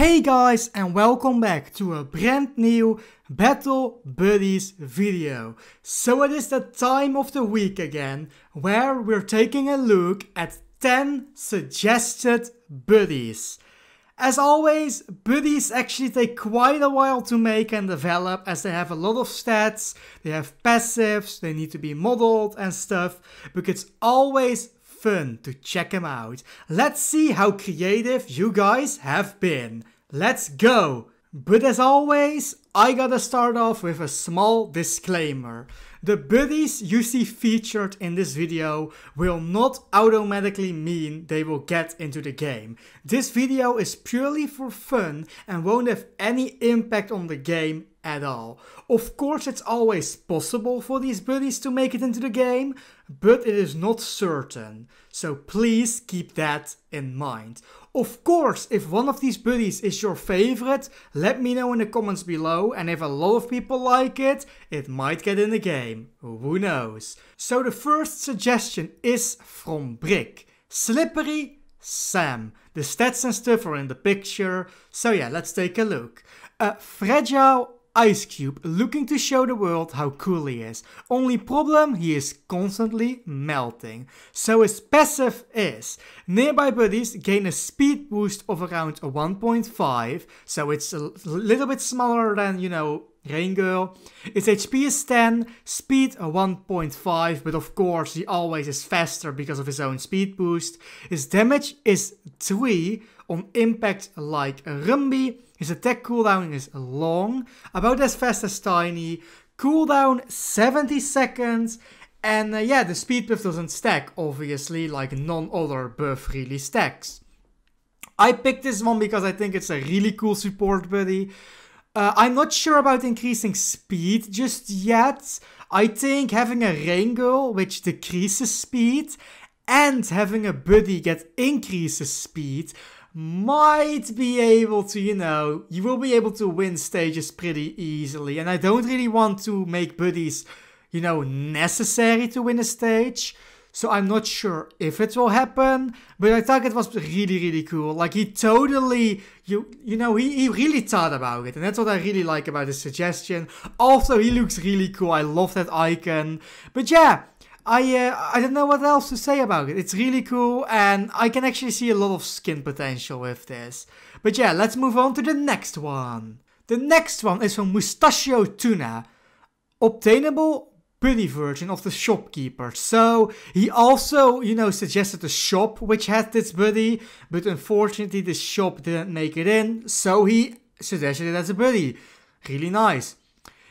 Hey guys and welcome back to a brand new Battle Buddies video. So it is the time of the week again where we're taking a look at 10 suggested buddies. As always, buddies actually take quite a while to make and develop as they have a lot of stats, they have passives, they need to be modeled and stuff, but it's always fun to check him out. Let's see how creative you guys have been. Let's go! But as always, I gotta start off with a small disclaimer. The buddies you see featured in this video will not automatically mean they will get into the game. This video is purely for fun and won't have any impact on the game at all. Of course it's always possible for these buddies to make it into the game, but it is not certain, so please keep that in mind. Of course, if one of these buddies is your favorite, let me know in the comments below and if a lot of people like it, it might get in the game, who knows. So the first suggestion is from Brick, Slippery Sam. The stats and stuff are in the picture, so yeah, let's take a look. A uh, fragile Ice Cube looking to show the world how cool he is. Only problem, he is constantly melting. So his passive is, nearby buddies gain a speed boost of around 1.5, so it's a little bit smaller than, you know, Rain Girl. His HP is 10, speed 1.5, but of course he always is faster because of his own speed boost. His damage is 3 on impact like Rumbi his attack cooldown is long, about as fast as Tiny, cooldown 70 seconds, and uh, yeah, the speed buff doesn't stack, obviously, like none other buff really stacks. I picked this one because I think it's a really cool support buddy. Uh, I'm not sure about increasing speed just yet. I think having a rain girl, which decreases speed, and having a buddy that increases speed might be able to, you know, you will be able to win stages pretty easily. And I don't really want to make buddies, you know, necessary to win a stage. So I'm not sure if it will happen, but I thought it was really, really cool. Like he totally, you you know, he, he really thought about it. And that's what I really like about his suggestion. Also, he looks really cool. I love that icon. But yeah, I uh, I don't know what else to say about it. It's really cool, and I can actually see a lot of skin potential with this. But yeah, let's move on to the next one. The next one is from Mustachio Tuna, obtainable buddy version of the shopkeeper. So he also, you know, suggested a shop which had this buddy, but unfortunately the shop didn't make it in, so he suggested it as a buddy. Really nice.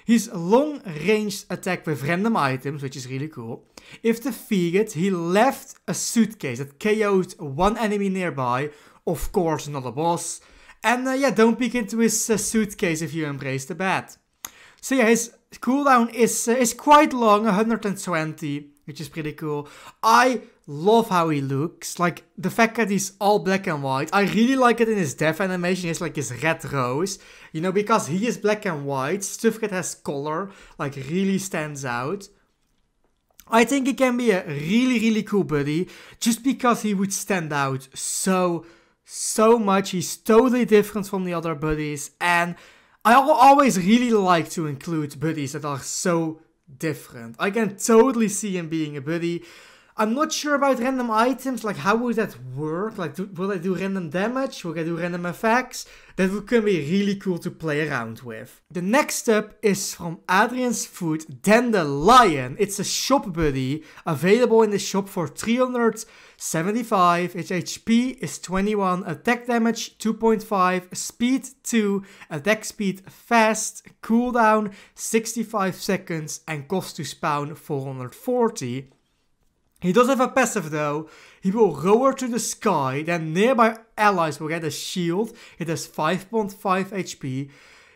His long range attack with random items, which is really cool. If defeated, he left a suitcase that KO'd one enemy nearby, of course not a boss. And uh, yeah, don't peek into his uh, suitcase if you embrace the bat. So yeah, his cooldown is, uh, is quite long, 120, which is pretty cool. I love how he looks. Like the fact that he's all black and white. I really like it in his death animation. He's like his red rose. You know, because he is black and white, stuff that has color like really stands out. I think he can be a really, really cool buddy just because he would stand out so, so much. He's totally different from the other buddies. And I always really like to include buddies that are so different. I can totally see him being a buddy. I'm not sure about random items, like how would that work? Like, do, will I do random damage? Will I do random effects? That would can be really cool to play around with. The next step is from Adrian's Food Dandelion. It's a shop buddy, available in the shop for 375, its HP is 21, attack damage 2.5, speed 2, attack speed fast, cooldown 65 seconds and cost to spawn 440. He does have a passive though. He will roar to the sky, then nearby allies will get a shield. It has 5.5 HP.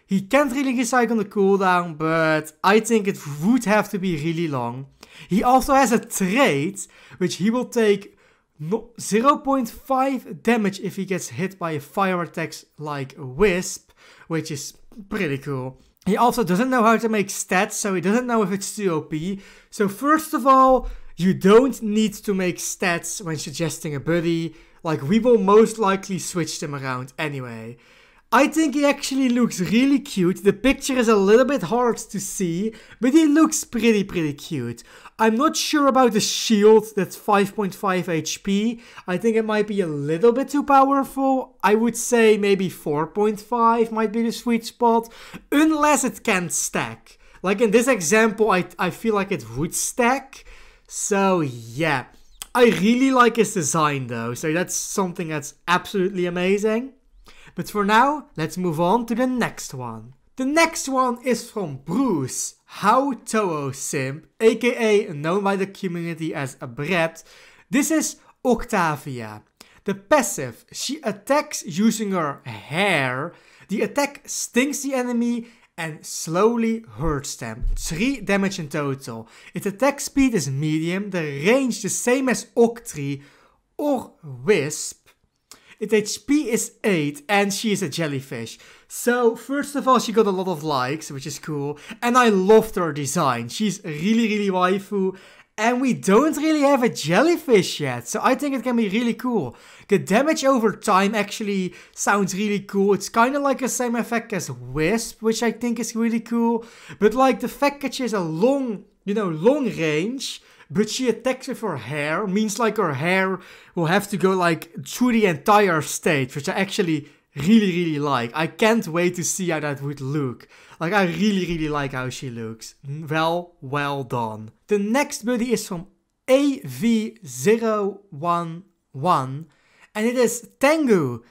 He can't really recycle on the cooldown, but I think it would have to be really long. He also has a trait, which he will take 0.5 damage if he gets hit by a fire attack like Wisp, which is pretty cool. He also doesn't know how to make stats, so he doesn't know if it's too OP. So first of all, you don't need to make stats when suggesting a buddy, like we will most likely switch them around anyway. I think he actually looks really cute, the picture is a little bit hard to see, but he looks pretty pretty cute. I'm not sure about the shield that's 5.5 HP, I think it might be a little bit too powerful, I would say maybe 4.5 might be the sweet spot, unless it can stack. Like in this example I, I feel like it would stack, so yeah, I really like his design though, so that's something that's absolutely amazing. But for now, let's move on to the next one. The next one is from Bruce, How Toho Simp, aka known by the community as Brett. This is Octavia. The passive, she attacks using her hair. The attack stings the enemy and slowly hurts them. 3 damage in total. Its attack speed is medium, the range the same as Octree or Wisp. Its HP is 8 and she is a jellyfish. So first of all she got a lot of likes, which is cool. And I loved her design. She's really really waifu and we don't really have a jellyfish yet, so I think it can be really cool. The damage over time actually sounds really cool. It's kind of like the same effect as Wisp, which I think is really cool. But like the fact that she has a long, you know, long range, but she attacks with her hair, means like her hair will have to go like through the entire stage, which I actually really, really like. I can't wait to see how that would look. Like, I really, really like how she looks. Mm, well, well done. The next buddy is from AV011, and it is Tengu.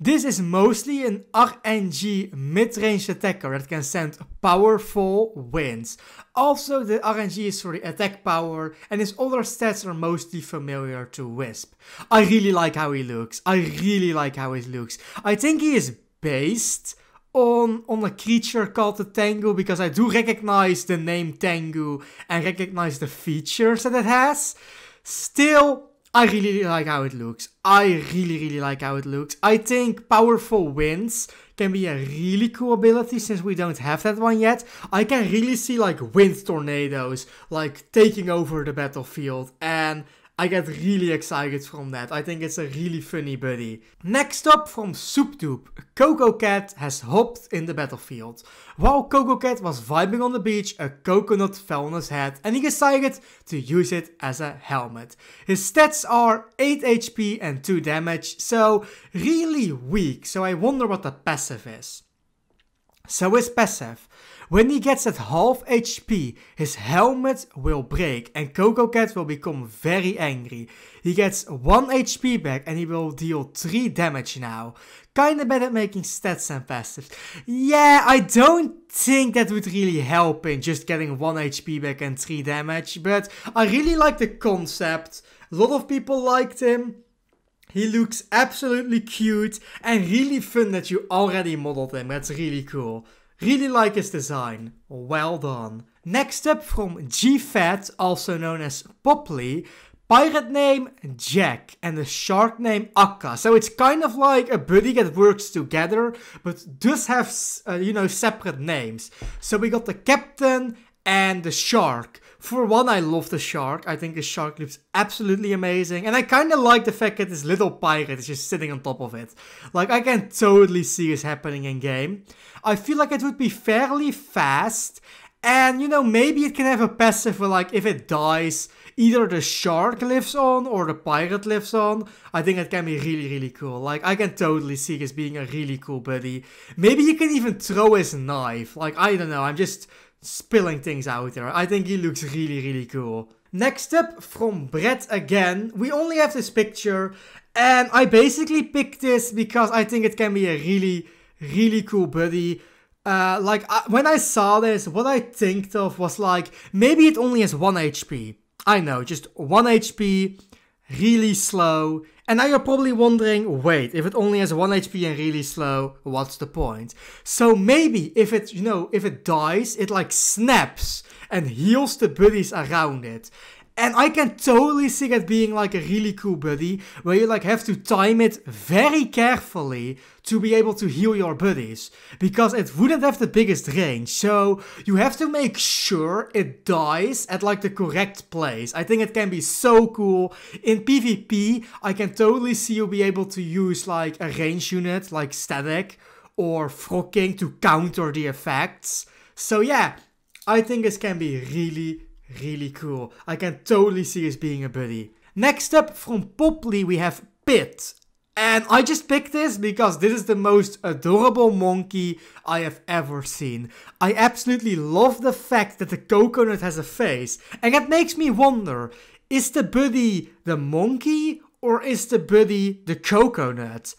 This is mostly an RNG mid-range attacker that can send powerful winds. Also, the RNG is for the attack power and his other stats are mostly familiar to Wisp. I really like how he looks. I really like how he looks. I think he is based on, on a creature called the Tengu because I do recognize the name Tengu and recognize the features that it has. Still, I really like how it looks. I really, really like how it looks. I think powerful winds can be a really cool ability since we don't have that one yet. I can really see like wind tornadoes like taking over the battlefield and I get really excited from that. I think it's a really funny buddy. Next up from Soupdoop, Coco Cat has hopped in the battlefield. While Coco Cat was vibing on the beach, a coconut fell on his head and he decided to use it as a helmet. His stats are 8 HP and 2 damage, so really weak, so I wonder what the passive is. So his passive. When he gets at half HP, his helmet will break and Coco Cat will become very angry. He gets 1 HP back and he will deal 3 damage now. Kinda bad at making stats and passives. Yeah, I don't think that would really help in just getting 1 HP back and 3 damage, but I really like the concept. A lot of people liked him. He looks absolutely cute and really fun that you already modeled him. That's really cool. Really like his design. Well done. Next up from G-Fat, also known as Popley, pirate name Jack and the shark name Akka. So it's kind of like a buddy that works together, but does have, uh, you know, separate names. So we got the captain and the shark. For one, I love the shark. I think the shark looks absolutely amazing. And I kind of like the fact that this little pirate is just sitting on top of it. Like, I can totally see this happening in game. I feel like it would be fairly fast. And, you know, maybe it can have a passive where, like, if it dies, either the shark lives on or the pirate lives on. I think it can be really, really cool. Like, I can totally see this being a really cool buddy. Maybe you can even throw his knife. Like, I don't know. I'm just spilling things out there. I think he looks really, really cool. Next up from Brett again. We only have this picture and I basically picked this because I think it can be a really, really cool buddy. Uh, like, I, when I saw this, what I think of was like, maybe it only has 1 HP. I know, just 1 HP, really slow, and now you're probably wondering, wait, if it only has 1 HP and really slow, what's the point? So maybe if it, you know, if it dies, it like snaps and heals the buddies around it. And I can totally see that being like a really cool buddy, where you like have to time it very carefully to be able to heal your buddies, because it wouldn't have the biggest range, so you have to make sure it dies at like the correct place. I think it can be so cool. In PvP, I can totally see you be able to use like a range unit like static or frocking to counter the effects. So yeah, I think this can be really Really cool. I can totally see this being a buddy. Next up from Poply, we have Pit. And I just picked this because this is the most adorable monkey I have ever seen. I absolutely love the fact that the coconut has a face. And that makes me wonder, is the buddy the monkey or is the buddy the coconut?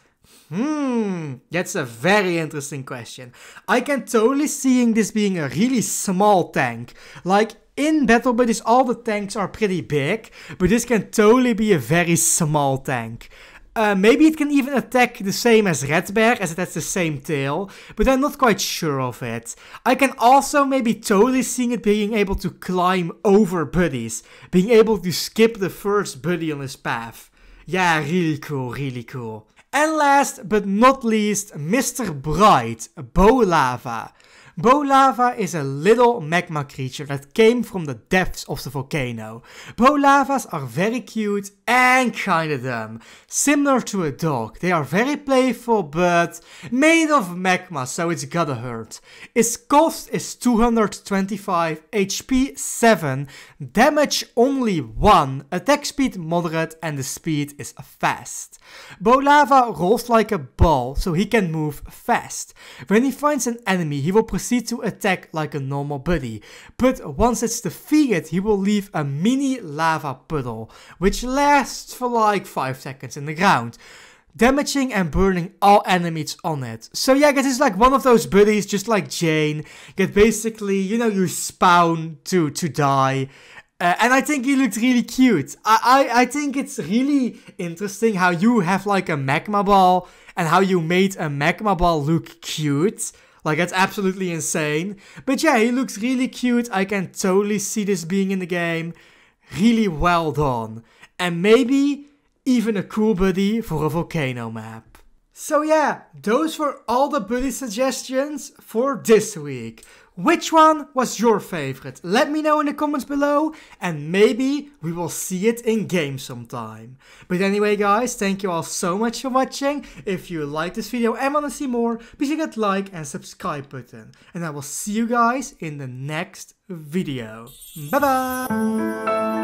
Hmm, that's a very interesting question. I can totally seeing this being a really small tank. Like, in battle buddies all the tanks are pretty big, but this can totally be a very small tank. Uh, maybe it can even attack the same as Red Bear, as it has the same tail, but I'm not quite sure of it. I can also maybe totally see it being able to climb over buddies, being able to skip the first buddy on his path. Yeah, really cool, really cool. And last but not least, Mr. Bright, Bolava. Bolava is a little magma creature that came from the depths of the volcano. Bolavas are very cute and kinda dumb. Similar to a dog, they are very playful but made of magma so it's gotta hurt. Its cost is 225, HP 7, damage only 1, attack speed moderate and the speed is fast. Bolava rolls like a ball so he can move fast. When he finds an enemy he will proceed proceed to attack like a normal buddy. But once it's defeated, he will leave a mini lava puddle, which lasts for like 5 seconds in the ground damaging and burning all enemies on it. So yeah, guys, it's like one of those buddies, just like Jane, that basically, you know, you spawn to, to die. Uh, and I think he looked really cute. I, I, I think it's really interesting how you have like a magma ball and how you made a magma ball look cute. Like that's absolutely insane. But yeah, he looks really cute. I can totally see this being in the game. Really well done. And maybe even a cool buddy for a volcano map. So yeah, those were all the buddy suggestions for this week. Which one was your favorite? Let me know in the comments below and maybe we will see it in game sometime. But anyway guys, thank you all so much for watching. If you like this video and want to see more, please hit that like and subscribe button. And I will see you guys in the next video. Bye bye!